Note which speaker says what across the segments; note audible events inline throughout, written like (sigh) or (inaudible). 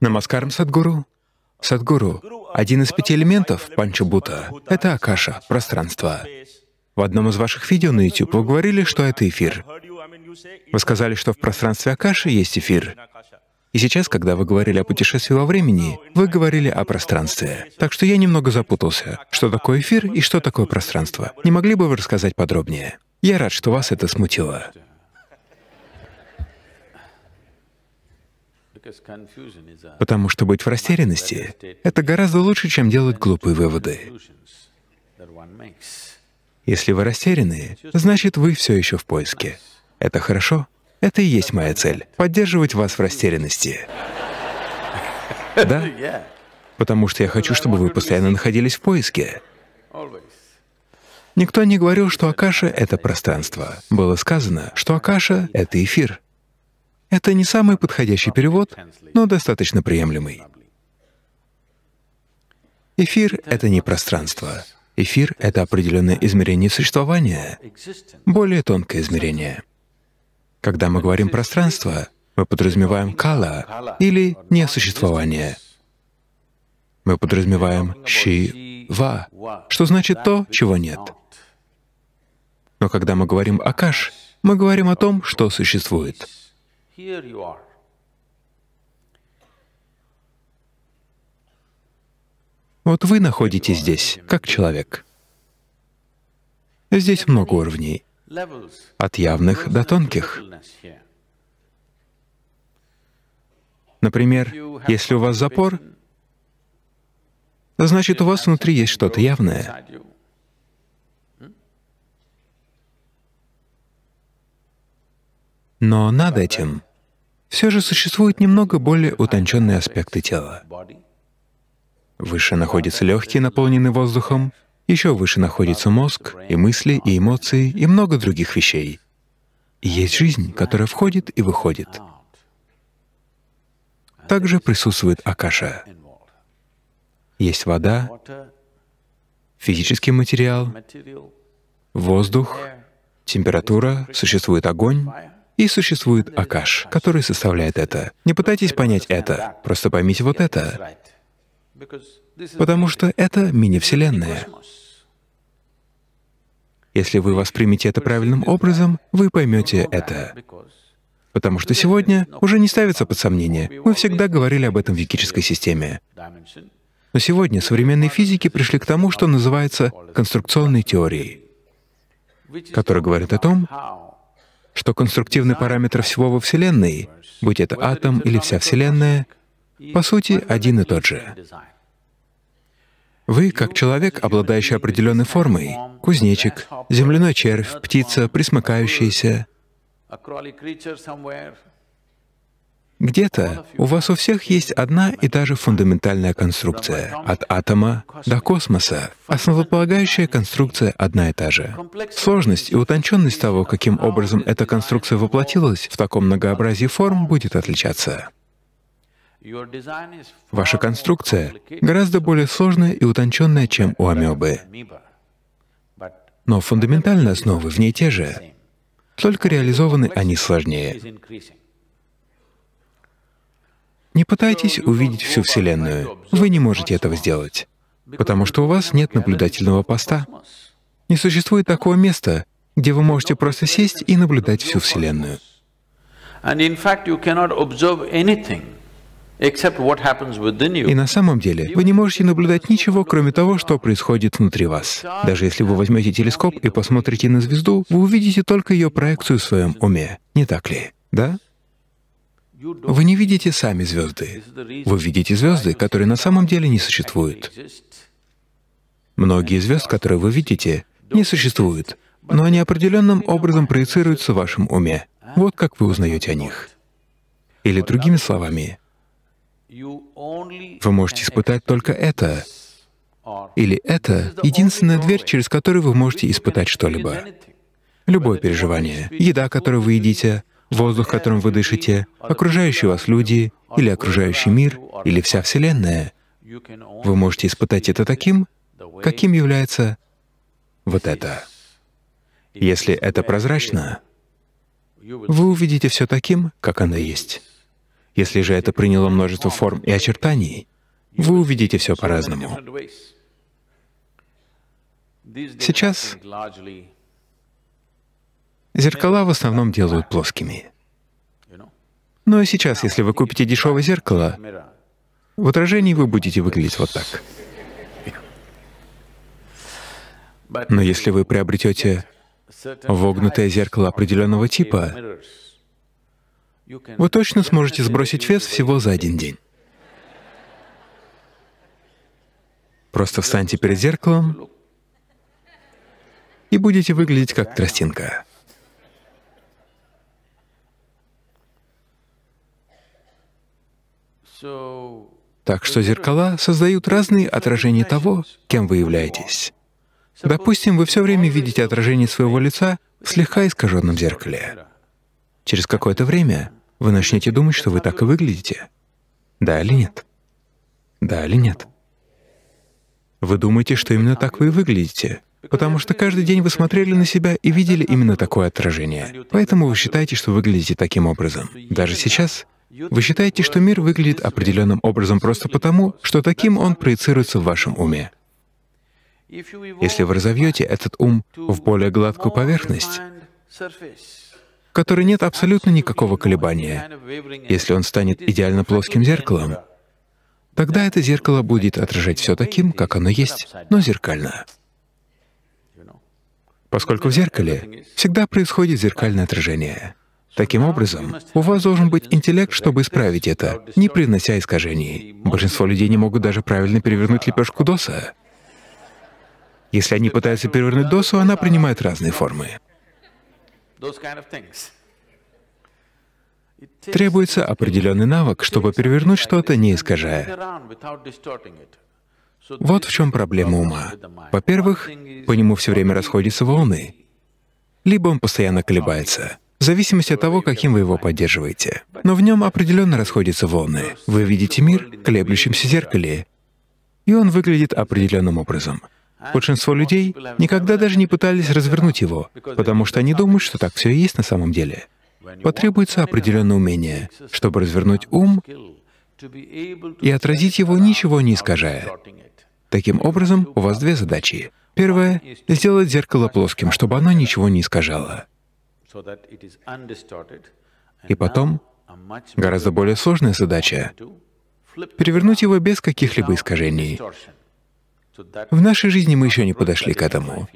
Speaker 1: Намаскарм, Садгуру. Садгуру, один из пяти элементов панчабута — это акаша, пространство. В одном из ваших видео на YouTube вы говорили, что это эфир. Вы сказали, что в пространстве акаши есть эфир. И сейчас, когда вы говорили о путешествии во времени, вы говорили о пространстве. Так что я немного запутался, что такое эфир и что такое пространство. Не могли бы вы рассказать подробнее? Я рад, что вас это смутило.
Speaker 2: Потому что быть в растерянности — это
Speaker 1: гораздо лучше, чем делать глупые выводы. Если вы растеряны, значит, вы все еще в поиске. Это хорошо. Это и есть моя цель — поддерживать вас в растерянности. Да? (laughs) Потому что я хочу, чтобы вы постоянно находились в поиске. Никто не говорил, что Акаша — это пространство. Было сказано, что Акаша — это эфир. Это не самый подходящий перевод, но достаточно приемлемый. Эфир — это не пространство. Эфир — это определенное измерение существования, более тонкое измерение. Когда мы говорим «пространство», мы подразумеваем «кала» или «несуществование». Мы подразумеваем «ши-ва», что значит «то, чего нет». Но когда мы говорим «акаш», мы говорим о том, что существует. Here you are. Вот вы находитесь здесь, как человек. Здесь много уровней, от явных до тонких. Например, если у вас запор, значит, у вас внутри есть что-то явное. Но над этим все же существуют немного более утонченные аспекты тела. Выше находятся легкие, наполненные воздухом, еще выше находится мозг, и мысли, и эмоции, и много других вещей. И есть жизнь, которая входит и выходит. Также присутствует Акаша. Есть вода, физический материал, воздух, температура, существует огонь, и существует Акаш, который составляет это. Не пытайтесь понять это, просто поймите вот это. Потому что это мини-вселенная. Если вы воспримете это правильным образом, вы поймете это. Потому что сегодня уже не ставится под сомнение. Мы всегда говорили об этом в йогической системе. Но сегодня современные физики пришли к тому, что называется конструкционной теорией, которая говорит о том, что конструктивный параметр всего во Вселенной, будь это атом или вся Вселенная, по сути, один и тот же. Вы, как человек, обладающий определенной формой, кузнечик, земляной червь, птица, присмыкающаяся, где-то у вас у всех есть одна и та же фундаментальная конструкция, от атома до космоса. Основополагающая конструкция одна и та же. Сложность и утонченность того, каким образом эта конструкция воплотилась в таком многообразии форм, будет отличаться. Ваша конструкция гораздо более сложная и утонченная, чем у амебы. Но фундаментальные основы в ней те же, только реализованы они сложнее. Не пытайтесь увидеть всю Вселенную. Вы не можете этого сделать, потому что у вас нет наблюдательного поста. Не существует такого места, где вы можете просто сесть и наблюдать всю Вселенную. И на самом деле вы не можете наблюдать ничего, кроме того, что происходит внутри вас. Даже если вы возьмете телескоп и посмотрите на звезду, вы увидите только ее проекцию в своем уме, не так ли? Да? Вы не видите сами звезды. Вы видите звезды, которые на самом деле не существуют. Многие звезды, которые вы видите, не существуют, но они определенным образом проецируются в вашем уме. Вот как вы узнаете о них. Или другими словами, вы можете испытать только это, или это — единственная дверь, через которую вы можете испытать что-либо. Любое переживание, еда, которую вы едите, воздух, которым вы дышите, окружающие вас люди, или окружающий мир, или вся Вселенная. Вы можете испытать это таким, каким является вот это. Если это прозрачно, вы увидите все таким, как оно есть. Если же это приняло множество форм и очертаний, вы увидите все по-разному. Сейчас Зеркала в основном делают плоскими. Но сейчас, если вы купите дешевое зеркало, в отражении вы будете выглядеть вот так. Но если вы приобретете вогнутое зеркало определенного типа, вы точно сможете сбросить вес всего за один день. Просто встаньте перед зеркалом и будете выглядеть как тростинка. Так что зеркала создают разные отражения того, кем вы являетесь. Допустим, вы все время видите отражение своего лица в слегка искаженном зеркале. Через какое-то время вы начнете думать, что вы так и выглядите. Да или нет? Да или нет? Вы думаете, что именно так вы и выглядите, потому что каждый день вы смотрели на себя и видели именно такое отражение. Поэтому вы считаете, что выглядите таким образом. Даже сейчас вы считаете, что мир выглядит определенным образом просто потому, что таким он проецируется в вашем уме. Если вы разовьете этот ум в более гладкую поверхность, в которой нет абсолютно никакого колебания, если он станет идеально плоским зеркалом, тогда это зеркало будет отражать все таким, как оно есть, но зеркально. Поскольку в зеркале всегда происходит зеркальное отражение — Таким образом, у вас должен быть интеллект, чтобы исправить это, не принося искажений. Большинство людей не могут даже правильно перевернуть лепешку доса. Если они пытаются перевернуть досу, она принимает разные формы. Требуется определенный навык, чтобы перевернуть что-то, не искажая. Вот в чем проблема ума. Во-первых, по нему все время расходятся волны, либо он постоянно колебается в зависимости от того, каким вы его поддерживаете. Но в нем определенно расходятся волны. Вы видите мир в колеблющемся зеркале, и он выглядит определенным образом. Большинство людей никогда даже не пытались развернуть его, потому что они думают, что так все и есть на самом деле. Потребуется определенное умение, чтобы развернуть ум и отразить его, ничего не искажая. Таким образом, у вас две задачи. Первое — сделать зеркало плоским, чтобы оно ничего не искажало. И потом гораздо более сложная задача — перевернуть его без каких-либо искажений. В нашей жизни мы еще не подошли к этому.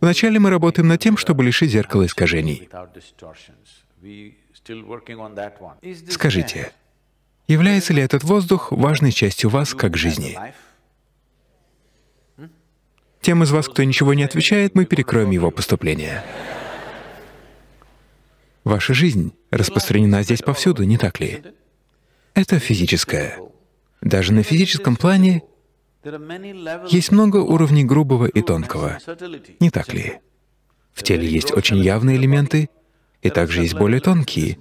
Speaker 1: Вначале мы работаем над тем, чтобы лишить зеркала искажений. Скажите, является ли этот воздух важной частью вас как жизни? Тем из вас, кто ничего не отвечает, мы перекроем его поступление. Ваша жизнь распространена здесь повсюду, не так ли? Это физическое. Даже на физическом плане есть много уровней грубого и тонкого, не так ли? В теле есть очень явные элементы, и также есть более тонкие.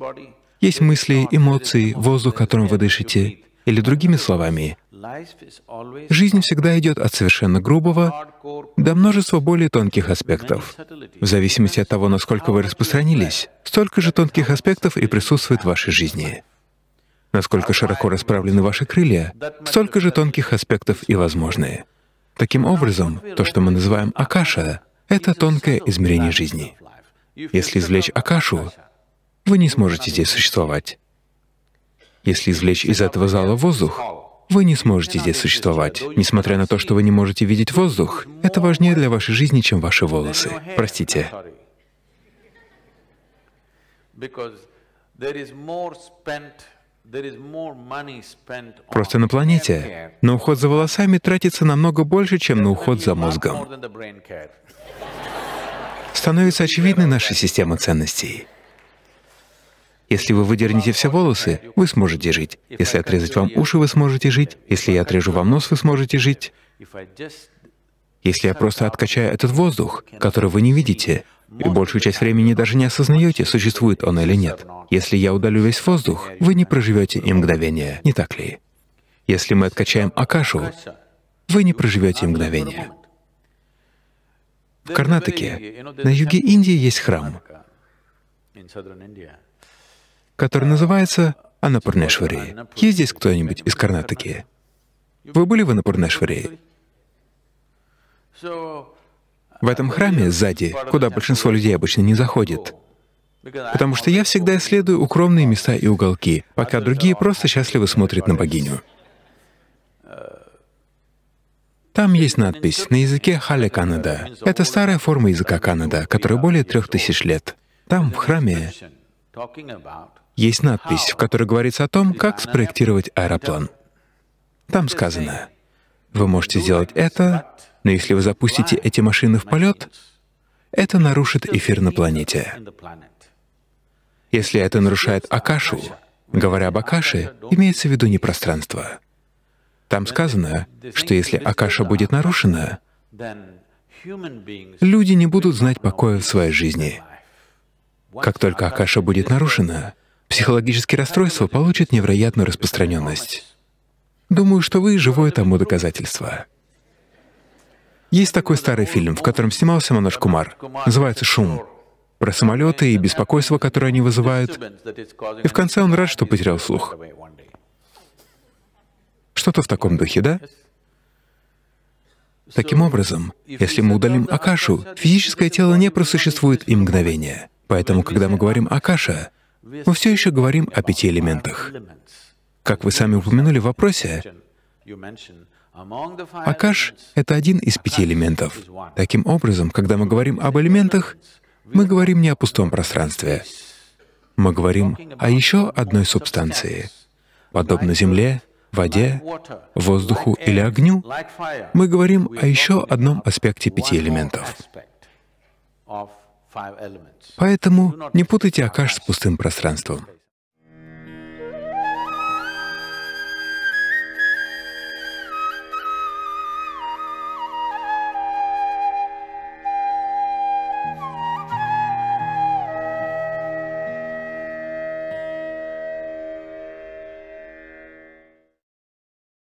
Speaker 1: Есть мысли, эмоции, воздух, которым вы дышите, или другими словами, Жизнь всегда идет от совершенно грубого до множества более тонких аспектов. В зависимости от того, насколько вы распространились, столько же тонких аспектов и присутствует в вашей жизни. Насколько широко расправлены ваши крылья, столько же тонких аспектов и возможные. Таким образом, то, что мы называем акаша, — это тонкое измерение жизни. Если извлечь акашу, вы не сможете здесь существовать. Если извлечь из этого зала воздух, вы не сможете здесь существовать. Несмотря на то, что вы не можете видеть воздух, это важнее для вашей жизни, чем ваши волосы. Простите. Просто на планете на уход за волосами тратится намного больше, чем на уход за мозгом. Становится очевидной наша система ценностей. Если вы выдернете все волосы, вы сможете жить. Если отрезать вам уши, вы сможете жить. Если я отрежу вам нос, вы сможете жить. Если я просто откачаю этот воздух, который вы не видите, и большую часть времени даже не осознаете, существует он или нет. Если я удалю весь воздух, вы не проживете и мгновения, не так ли? Если мы откачаем Акашу, вы не проживете и мгновения.
Speaker 2: В Карнатаке, на юге Индии, есть храм
Speaker 1: который называется Анапурнешвари. Есть здесь кто-нибудь из Карнатаки? Вы были в Анапурнешвари? В этом храме сзади, куда большинство людей обычно не заходит, потому что я всегда исследую укромные места и уголки, пока другие просто счастливо смотрят на богиню. Там есть надпись на языке Хале Канада. Это старая форма языка Канада, которая более трех тысяч лет. Там, в храме, есть надпись, в которой говорится о том, как спроектировать аэроплан. Там сказано, вы можете сделать это, но если вы запустите эти машины в полет, это нарушит эфир на планете. Если это нарушает Акашу, говоря об Акаше, имеется в виду не пространство. Там сказано, что если Акаша будет нарушена, люди не будут знать покоя в своей жизни. Как только Акаша будет нарушена, психологические расстройства получат невероятную распространенность. Думаю, что вы — живое тому доказательство. Есть такой старый фильм, в котором снимался Манаш Кумар. Называется «Шум» про самолеты и беспокойство, которое они вызывают. И в конце он рад, что потерял слух. Что-то в таком духе, да? Таким образом, если мы удалим Акашу, физическое тело не просуществует и мгновение. Поэтому, когда мы говорим «Акаша», мы все еще говорим о пяти элементах. Как вы сами упомянули в вопросе, Акаш — это один из пяти элементов. Таким образом, когда мы говорим об элементах, мы говорим не о пустом пространстве. Мы говорим о еще одной субстанции. Подобно Земле, воде, воздуху или огню, мы говорим о еще одном аспекте пяти элементов. Поэтому не путайте Акаш с пустым пространством.